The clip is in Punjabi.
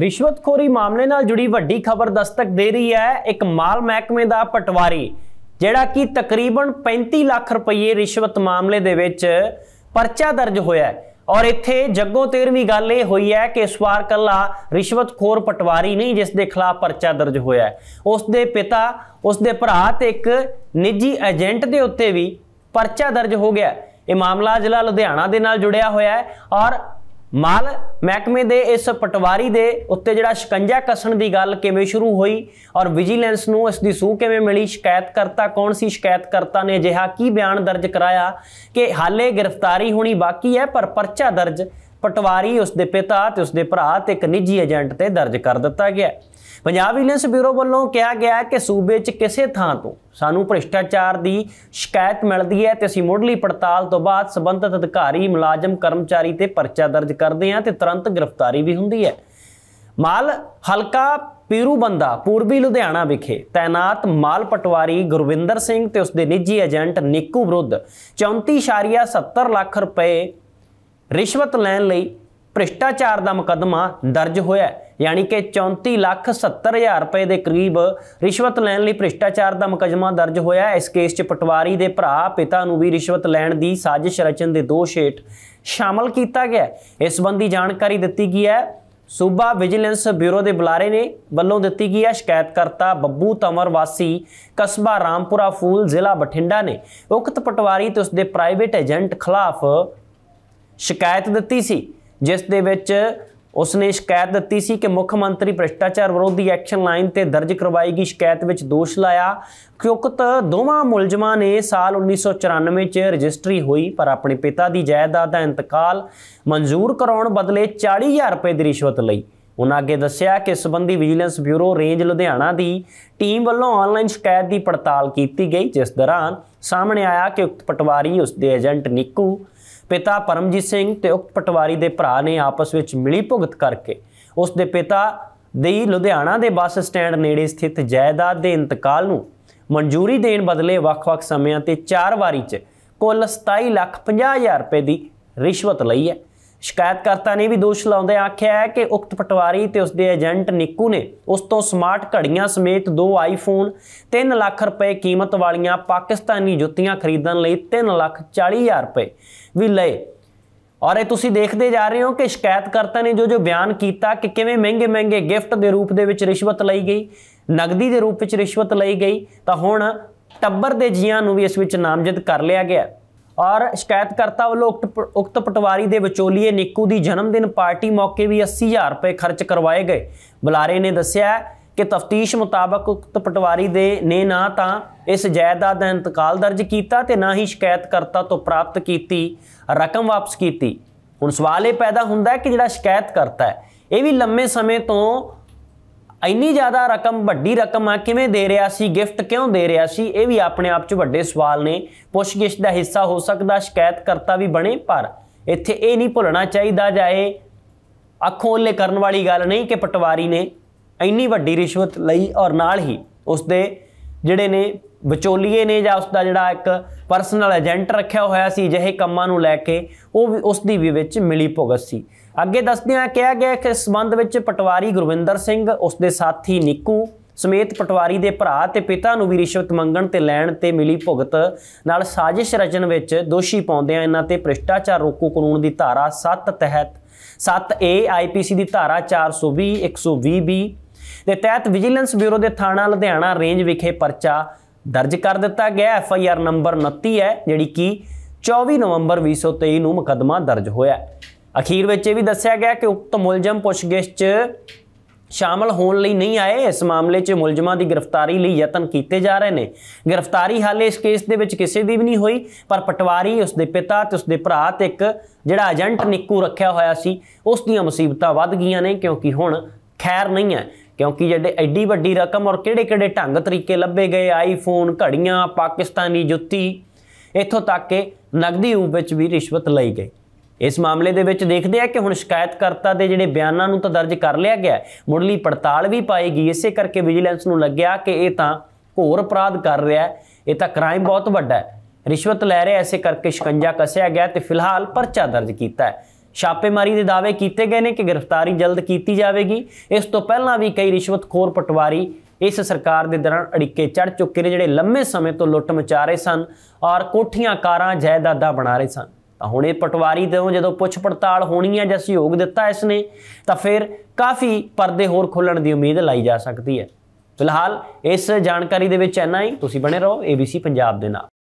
ਰਿਸ਼ਵਤਖੋਰੀ ਮਾਮਲੇ ਨਾਲ ਜੁੜੀ ਵੱਡੀ ਖਬਰ ਦਸਤਕ ਦੇ ਰਹੀ ਹੈ ਇੱਕ ਮਾਲ ਮਹਿਕਮੇ ਦਾ ਪਟਵਾਰੀ ਜਿਹੜਾ ਕਿ ਤਕਰੀਬਨ 35 ਲੱਖ ਰੁਪਏ ਰਿਸ਼ਵਤ ਮਾਮਲੇ ਦੇ ਵਿੱਚ ਪਰਚਾ ਦਰਜ ਹੋਇਆ ਹੈ ਔਰ ਇੱਥੇ ਜੱਗੋ ਤੇਰਵੀਂ ਗੱਲ ਇਹ ਹੋਈ ਹੈ ਕਿ ਇਸ ਵਾਰ ਕੱਲਾ ਰਿਸ਼ਵਤਖੋਰ ਪਟਵਾਰੀ ਨਹੀਂ ਜਿਸ ਦੇ ਖਿਲਾਫ ਪਰਚਾ ਦਰਜ ਹੋਇਆ ਹੈ ਉਸ ਦੇ ਪਿਤਾ ਉਸ ਦੇ ਭਰਾ ਤੇ ਇੱਕ ਨਿੱਜੀ ਏਜੰਟ ਦੇ ਉੱਤੇ ਵੀ ਪਰਚਾ ਦਰਜ ਹੋ ਗਿਆ ਇਹ ਮਾਮਲਾ ਜ਼ਿਲ੍ਹਾ ਲੁਧਿਆਣਾ ਦੇ ਨਾਲ ਜੁੜਿਆ ਹੋਇਆ ਹੈ ਔਰ ਮਾਲ ਮਹਿਕਮੇ ਦੇ ਇਸ ਪਟਵਾਰੀ ਦੇ ਉੱਤੇ ਜਿਹੜਾ ਸ਼ਿਕੰਜਾ ਕੱਸਣ ਦੀ ਗੱਲ ਕਿਵੇਂ ਸ਼ੁਰੂ ਹੋਈ ਔਰ ਵਿਜੀਲੈਂਸ ਨੂੰ ਇਸ ਦੀ ਸੂਹ ਕਿਵੇਂ ਮਿਲੀ ਸ਼ਿਕਾਇਤਕਰਤਾ ਕੌਣ ਸੀ ਸ਼ਿਕਾਇਤਕਰਤਾ ਨੇ ਅਜਿਹਾ ਕੀ ਬਿਆਨ ਦਰਜ ਕਰਾਇਆ ਕਿ ਹਾਲੇ ਗ੍ਰਿਫਤਾਰੀ ਹੋਣੀ ਬਾਕੀ ਹੈ ਪਰ ਪਰਚਾ ਦਰਜ ਪਟਵਾਰੀ ਉਸ ਦੇ ਪਿਤਾ ਤੇ ਉਸ ਦੇ ਭਰਾ ਤੇ ਇੱਕ ਨਿੱਜੀ ਏਜੰਟ ਤੇ ਦਰਜ ਕਰ ਦਿੱਤਾ ਗਿਆ ਹੈ ਪੰਜਾਬ ਵਿਜੀਲੈਂਸ ਬਿਊਰੋ ਵੱਲੋਂ ਕਿਹਾ ਗਿਆ ਹੈ ਕਿ ਸੂਬੇ 'ਚ ਕਿਸੇ ਥਾਂ ਤੋਂ ਸਾਨੂੰ ਭ੍ਰਿਸ਼ਟਾਚਾਰ ਦੀ ਸ਼ਿਕਾਇਤ ਮਿਲਦੀ ਹੈ ਤੇ ਅਸੀਂ ਮੁੱਢਲੀ ਪੜਤਾਲ ਤੋਂ ਬਾਅਦ ਸਬੰਧਤ ਅਧਿਕਾਰੀ ਮੁਲਾਜ਼ਮ ਕਰਮਚਾਰੀ ਤੇ ਪਰਚਾ ਦਰਜ ਕਰਦੇ ਹਾਂ ਤੇ ਤੁਰੰਤ ਗ੍ਰਿਫਤਾਰੀ ਵੀ ਹੁੰਦੀ ਹੈ ਮਾਲ ਹਲਕਾ ਪੀਰੂ ਬੰਦਾ ਪੂਰਬੀ ਲੁਧਿਆਣਾ ਵਿਖੇ ਤਾਇਨਾਤ ਮਾਲ ਪਟਵਾਰੀ ਗੁਰਵਿੰਦਰ ਸਿੰਘ ਤੇ ਉਸਦੇ ਨਿੱਜੀ ਏਜੰਟ ਨਿੱਕੂ ਵਿਰੁੱਧ 34.70 ਲੱਖ ਰੁਪਏ ਰਿਸ਼ਵਤ ਲੈਣ ਲਈ ਭ੍ਰਿਸ਼ਟਾਚਾਰ ਦਾ ਮੁਕੱਦਮਾ ਦਰਜ ਹੋਇਆ ਹੈ ਯਾਨੀ ਕਿ 34 ਲੱਖ 70 ਹਜ਼ਾਰ ਰੁਪਏ ਦੇ ਕਰੀਬ ਰਿਸ਼ਵਤ ਲੈਣ ਲਈ ਭ੍ਰਿਸ਼ਟਾਚਾਰ ਦਾ ਮੁਕੱਦਮਾ ਦਰਜ ਹੋਇਆ ਹੈ ਇਸ ਕੇਸ 'ਚ ਪਟਵਾਰੀ ਦੇ ਭਰਾ ਪਿਤਾ ਨੂੰ ਵੀ ਰਿਸ਼ਵਤ ਲੈਣ ਦੀ ਸਾਜ਼ਿਸ਼ ਰਚਨ ਦੇ ਦੋਸ਼ ਹੇਠ ਸ਼ਾਮਲ ਕੀਤਾ ਗਿਆ ਹੈ ਇਸ ਸੰਬੰਧੀ ਜਾਣਕਾਰੀ ਦਿੱਤੀ ਗਈ ਹੈ ਸੂਬਾ ਵਿਜੀਲੈਂਸ ਬਿਊਰੋ ਦੇ ਬੁਲਾਰੇ ਨੇ ਵੱਲੋਂ ਦਿੱਤੀ ਗਈ ਹੈ ਸ਼ਿਕਾਇਤਕਰਤਾ ਬੱਬੂ ਤਮਰ ਵਾਸੀ ਕਸਬਾ ਰਾਮਪੁਰਾ ਫੂਲ ਜ਼ਿਲ੍ਹਾ ਬਠਿੰਡਾ ਨੇ ਉਕਤ ਪਟਵਾਰੀ ਤੇ ਉਸਦੇ ਪ੍ਰਾਈਵੇਟ ਏਜੰਟ ਖਿਲਾਫ ਸ਼ਿਕਾਇਤ ਦਿੱਤੀ ਸੀ ਜਿਸ ਦੇ ਵਿੱਚ ਉਸਨੇ ਸ਼ਿਕਾਇਤ ਦਿੱਤੀ ਸੀ ਕਿ ਮੁੱਖ ਮੰਤਰੀ ਭ੍ਰਿਸ਼ਟਾਚਾਰ ਵਿਰੋਧੀ ਐਕਸ਼ਨ ਲਾਈਨ ਤੇ ਦਰਜ ਕਰਵਾਈ ਗਈ ਸ਼ਿਕਾਇਤ ਵਿੱਚ ਦੋਸ਼ ਲਾਇਆ ਕਿਉਂਕਿ ਦੋਵਾਂ ਮੁਲਜ਼ਮਾਂ ਨੇ ਸਾਲ 1994 ਚ ਰਜਿਸਟਰੀ ਹੋਈ ਪਰ ਆਪਣੇ ਪਿਤਾ ਦੀ ਜਾਇਦਾਦ ਦਾ ਇੰਤਕਾਲ ਮਨਜ਼ੂਰ ਕਰਾਉਣ ਬਦਲੇ 40000 ਰੁਪਏ ਦੀ ਰਿਸ਼ਵਤ ਲਈ ਉਹਨਾਂ ਅੱਗੇ ਦੱਸਿਆ ਕਿ ਸਬੰਧੀ ਵਿਜੀਲੈਂਸ ਬਿਊਰੋ ਰੇਂਜ ਲੁਧਿਆਣਾ ਦੀ ਟੀਮ ਵੱਲੋਂ ਆਨਲਾਈਨ ਸ਼ਿਕਾਇਤ ਦੀ ਪੜਤਾਲ ਕੀਤੀ ਗਈ ਜਿਸ ਦੌਰਾਨ ਸਾਹਮਣੇ ਆਇਆ ਕਿ ਉਕਤ ਪਟਵਾਰੀ ਉਸ ਦੇ ਏਜੰਟ ਨਿੱਕੂ ਪਿਤਾ ਪਰਮਜੀਤ ਸਿੰਘ ਤੇ ਉਕਤ ਪਟਵਾਰੀ ਦੇ ਭਰਾ ਨੇ ਆਪਸ ਵਿੱਚ ਮਿਲੀ ਭੁਗਤ ਕਰਕੇ ਉਸ ਦੇ ਪਿਤਾ ਦੇ ਲੁਧਿਆਣਾ ਦੇ ਬੱਸ ਸਟੈਂਡ ਨੇੜੇ ਸਥਿਤ ਜਾਇਦਾਦ ਦੇ ਇੰਤਕਾਲ ਨੂੰ ਮਨਜ਼ੂਰੀ ਦੇਣ ਬਦਲੇ ਵੱਖ-ਵੱਖ ਸਮਿਆਂ ਤੇ ਚਾਰ ਵਾਰੀ 'ਚ ਕੁੱਲ 27 ਲੱਖ 50 ਹਜ਼ਾਰ ਰੁਪਏ ਦੀ ਰਿਸ਼ਵਤ ਲਈ ਹੈ ਸ਼ਿਕਾਇਤਕਰਤਾ ਨੇ ਵੀ ਦੋਸ਼ ਲਾਉਂਦੇ ਆਖਿਆ ਹੈ ਕਿ ਉਕਤ ਪਟਵਾਰੀ ਤੇ ਉਸਦੇ ਏਜੰਟ ਨਿੱਕੂ ਨੇ ਉਸ ਤੋਂ ਸਮਾਰਟ ਘੜੀਆਂ ਸਮੇਤ ਦੋ ਆਈਫੋਨ 3 ਲੱਖ ਰੁਪਏ ਕੀਮਤ ਵਾਲੀਆਂ ਪਾਕਿਸਤਾਨੀ ਜੁੱਤੀਆਂ ਖਰੀਦਣ ਲਈ 3 ਲੱਖ 40000 ਰੁਪਏ ਵੀ ਲਏ ਔਰ ਇਹ ਤੁਸੀਂ ਦੇਖਦੇ ਜਾ ਰਹੇ ਹੋ ਕਿ ਸ਼ਿਕਾਇਤਕਰਤਾ ਨੇ ਜੋ ਜੋ ਬਿਆਨ ਕੀਤਾ ਕਿ ਕਿਵੇਂ ਮਹਿੰਗੇ ਮਹਿੰਗੇ ਗਿਫਟ ਦੇ ਰੂਪ ਦੇ ਵਿੱਚ ਰਿਸ਼ਵਤ ਲਈ ਗਈ ਨਗਦੀ ਦੇ ਰੂਪ ਵਿੱਚ ਰਿਸ਼ਵਤ ਲਈ ਗਈ ਤਾਂ ਹੁਣ ਟੱਬਰ ਦੇ ਜੀਆਂ ਨੂੰ ਵੀ ਇਸ ਵਿੱਚ ਨਾਮਜ਼ਦ ਕਰ ਲਿਆ ਗਿਆ ਔਰ ਸ਼ਿਕਾਇਤਕਰਤਾ ਵੱਲੋਂ ਉਕਤ ਪਟਵਾਰੀ ਦੇ ਵਿਚੋਲੀਏ ਨਿੱਕੂ ਦੀ ਜਨਮ ਦਿਨ ਪਾਰਟੀ ਮੌਕੇ ਵੀ 80000 ਰੁਪਏ ਖਰਚ ਕਰਵਾਏ ਗਏ ਬੁਲਾਰੇ ਨੇ ਦੱਸਿਆ ਕਿ ਤਫਤੀਸ਼ ਮੁਤਾਬਕ ਉਕਤ ਪਟਵਾਰੀ ਦੇ ਨੇ ਨਾ ਤਾਂ ਇਸ ਜਾਇਦਾਦ ਦਾ ਇੰਤਕਾਲ ਦਰਜ ਕੀਤਾ ਤੇ ਨਾ ਹੀ ਸ਼ਿਕਾਇਤਕਰਤਾ ਤੋਂ ਪ੍ਰਾਪਤ ਕੀਤੀ ਰਕਮ ਵਾਪਸ ਕੀਤੀ ਹੁਣ ਸਵਾਲ ਇਹ ਪੈਦਾ ਹੁੰਦਾ ਹੈ ਕਿ ਜਿਹੜਾ ਸ਼ਿਕਾਇਤਕਰਤਾ ਹੈ ਇਹ ਵੀ ਲੰਮੇ ਸਮੇਂ ਤੋਂ ਇੰਨੀ ਜ਼ਿਆਦਾ ਰਕਮ ਵੱਡੀ ਰਕਮ ਆ ਕਿਵੇਂ ਦੇ ਰਿਹਾ ਸੀ ਗਿਫਟ ਕਿਉਂ ਦੇ ਰਿਹਾ ਸੀ ਇਹ ਵੀ ਆਪਣੇ ਆਪ 'ਚ ਵੱਡੇ ਸਵਾਲ ਨੇ ਪੁੱਛਗਿੱਛ ਦਾ ਹਿੱਸਾ ਹੋ ਸਕਦਾ ਸ਼ਿਕਾਇਤ ਕਰਤਾ ਵੀ ਬਣੇ ਪਰ ਇੱਥੇ ਇਹ ਨਹੀਂ ਭੁੱਲਣਾ ਚਾਹੀਦਾ ਜਾਏ ਅੱਖੋਂ ਓਲੇ ਕਰਨ ਵਾਲੀ ਗੱਲ ਨਹੀਂ ਕਿ ਪਟਵਾਰੀ ਨੇ ਇੰਨੀ ਵੱਡੀ ਰਿਸ਼ਵਤ ਲਈ ਔਰ ਨਾਲ ਹੀ ਉਸਦੇ ਜਿਹੜੇ ਨੇ ਵਿਚੋਲੀਏ ਨੇ ਜਾਂ ਉਸ ਦਾ ਜਿਹੜਾ ਇੱਕ ਪਰਸਨਲ ਏਜੰਟ ਰੱਖਿਆ ਹੋਇਆ ਸੀ ਜਿਹੇ ਕੰਮਾਂ ਨੂੰ ਲੈ ਕੇ ਉਹ ਉਸ ਦੀ ਵੀ ਵਿੱਚ ਮਿਲੀ ਭੁਗਤ ਸੀ ਅੱਗੇ ਦੱਸਦੇ ਦੱਸਦਿਆਂ ਕਿਹਾ ਗਿਆ ਕਿ ਇਸ ਸੰਬੰਧ ਵਿੱਚ ਪਟਵਾਰੀ ਗੁਰਵਿੰਦਰ ਸਿੰਘ ਉਸ ਦੇ ਸਾਥੀ ਨਿੱਕੂ ਸਮੇਤ ਪਟਵਾਰੀ ਦੇ ਭਰਾ ਤੇ ਪਿਤਾ ਨੂੰ ਵੀ ਰਿਸ਼ਵਤ ਮੰਗਣ ਤੇ ਲੈਣ ਤੇ ਮਿਲੀ ਭੁਗਤ ਨਾਲ ਸਾਜ਼ਿਸ਼ ਰਚਨ ਵਿੱਚ ਦੋਸ਼ੀ ਪਾਉਂਦਿਆਂ ਇਹਨਾਂ ਤੇ ਭ੍ਰਿਸ਼ਟਾਚਾਰ ਰੋਕੂ ਕਾਨੂੰਨ ਦੀ ਧਾਰਾ 7 ਤਹਿਤ 7A IPC ਦੀ ਧਾਰਾ 420 120B ਦੇ ਤਹਿਤ ਵਿਜੀਲੈਂਸ ਬਿਊਰੋ ਦੇ ਥਾਣਾ ਲੁਧਿਆਣਾ ਰੇਂਜ ਵਿਖੇ ਪਰਚਾ ਦਰਜ ਕਰ ਦਿੱਤਾ ਗਿਆ ਐਫ ਆਈ ਆਰ ਨੰਬਰ 29 ਹੈ ਜਿਹੜੀ ਕਿ 24 ਨਵੰਬਰ 2023 ਨੂੰ ਮੁਕਦਮਾ ਦਰਜ ਹੋਇਆ ਹੈ ਅਖੀਰ ਵਿੱਚ ਇਹ ਵੀ ਦੱਸਿਆ ਗਿਆ ਕਿ ਉਕਤ ਮੁਲਜ਼ਮ ਪੁੱਛਗਿਛ 'ਚ ਸ਼ਾਮਲ ਹੋਣ ਲਈ ਨਹੀਂ ਆਏ ਇਸ ਮਾਮਲੇ 'ਚ ਮੁਲਜ਼ਮਾਂ ਦੀ ਗ੍ਰਿਫਤਾਰੀ ਲਈ ਯਤਨ ਕੀਤੇ ਜਾ ਰਹੇ ਨੇ ਗ੍ਰਿਫਤਾਰੀ ਹਾਲੇ ਇਸ ਕੇਸ ਦੇ ਵਿੱਚ ਕਿਸੇ ਦੀ ਵੀ ਨਹੀਂ ਹੋਈ ਪਰ ਪਟਵਾਰੀ ਉਸ ਦੇ ਪਿਤਾ ਤੇ ਉਸ ਦੇ ਭਰਾ ਤੇ ਇੱਕ ਜਿਹੜਾ ਏਜੰਟ ਨਿੱਕੂ ਰੱਖਿਆ ਹੋਇਆ ਸੀ ਉਸ ਦੀਆਂ ਮੁਸੀਬਤਾਂ ਵੱਧ ਗਈਆਂ ਨੇ ਕਿਉਂਕਿ ਹੁਣ ਖੈਰ ਨਹੀਂ ਹੈ ਕਿਉਂਕਿ ਜਿਹੜੇ ਐਡੀ ਵੱਡੀ ਰਕਮ ਔਰ ਕਿਹੜੇ-ਕਿਹੜੇ ਢੰਗ ਤਰੀਕੇ ਲੱਭੇ ਗਏ ਆਈਫੋਨ ਘੜੀਆਂ ਪਾਕਿਸਤਾਨੀ ਜੁੱਤੀ ਇੱਥੋਂ ਤੱਕ ਕਿ ਨਗਦੀ ਰੂਪ ਵਿੱਚ ਵੀ ਰਿਸ਼ਵਤ ਲਈ ਗਈ ਇਸ ਮਾਮਲੇ ਦੇ ਵਿੱਚ ਦੇਖਦੇ ਆ ਕਿ ਹੁਣ ਸ਼ਿਕਾਇਤਕਰਤਾ ਦੇ ਜਿਹੜੇ ਬਿਆਨਾਂ ਨੂੰ ਤਾਂ ਦਰਜ ਕਰ ਲਿਆ ਗਿਆ ਮੁੱਢਲੀ ਪੜਤਾਲ ਵੀ ਪਾਈ ਗਈ ਇਸੇ ਕਰਕੇ ਵਿਜੀਲੈਂਸ ਨੂੰ ਲੱਗਿਆ ਕਿ ਇਹ ਤਾਂ ਘੋਰ ਅਪਰਾਧ ਕਰ ਰਿਹਾ ਹੈ ਇਹ ਤਾਂ ਕ੍ਰਾਈਮ ਬਹੁਤ ਵੱਡਾ ਹੈ ਰਿਸ਼ਵਤ ਲੈ ਰਿਹਾ ਐਸੇ ਕਰਕੇ ਸ਼ਿਕੰਜਾ ਕੱਸਿਆ ਗਿਆ ਤੇ ਫਿਲਹਾਲ ਪਰਚਾ ਦਰਜ ਕੀਤਾ ਹੈ ਛਾਪੇਮਾਰੀ ਦੇ ਦਾਅਵੇ ਕੀਤੇ ਗਏ ਨੇ ਕਿ ਗ੍ਰਿਫਤਾਰੀ ਜਲਦ ਕੀਤੀ ਜਾਵੇਗੀ ਇਸ ਤੋਂ ਪਹਿਲਾਂ ਵੀ ਕਈ ਰਿਸ਼ਵਤਖੋਰ ਪਟਵਾਰੀ ਇਸ ਸਰਕਾਰ ਦੇ ਦਰਾਂ ਅੜਿੱਕੇ ਚੜ ਚੁੱਕੇ ਨੇ ਜਿਹੜੇ ਲੰਮੇ ਸਮੇਂ ਤੋਂ ਲੁੱਟ ਮਚਾ ਰਹੇ ਸਨ ਔਰ ਕੋਠੀਆਂ ਕਾਰਾਂ ਜਾਇਦਾਦਾਂ ਬਣਾ ਰਹੇ ਸਨ ਤਾਂ ਹੁਣ ਇਹ ਪਟਵਾਰੀ ਤੋਂ ਜਦੋਂ ਪੁੱਛ ਪੜਤਾਲ ਹੋਣੀ ਹੈ ਜਾਂ ਸਹਿਯੋਗ ਦਿੱਤਾ ਇਸ ਨੇ ਤਾਂ ਫਿਰ ਕਾਫੀ ਪਰਦੇ ਹੋਰ ਖੁੱਲਣ ਦੀ ਉਮੀਦ ਲਾਈ ਜਾ ਸਕਦੀ ਹੈ ਫਿਲਹਾਲ ਇਸ ਜਾਣਕਾਰੀ ਦੇ ਵਿੱਚ ਇੰਨਾ ਹੀ ਤੁਸੀਂ ਬਣੇ ਰਹੋ ABC ਪੰਜਾਬ ਦੇ ਨਾਲ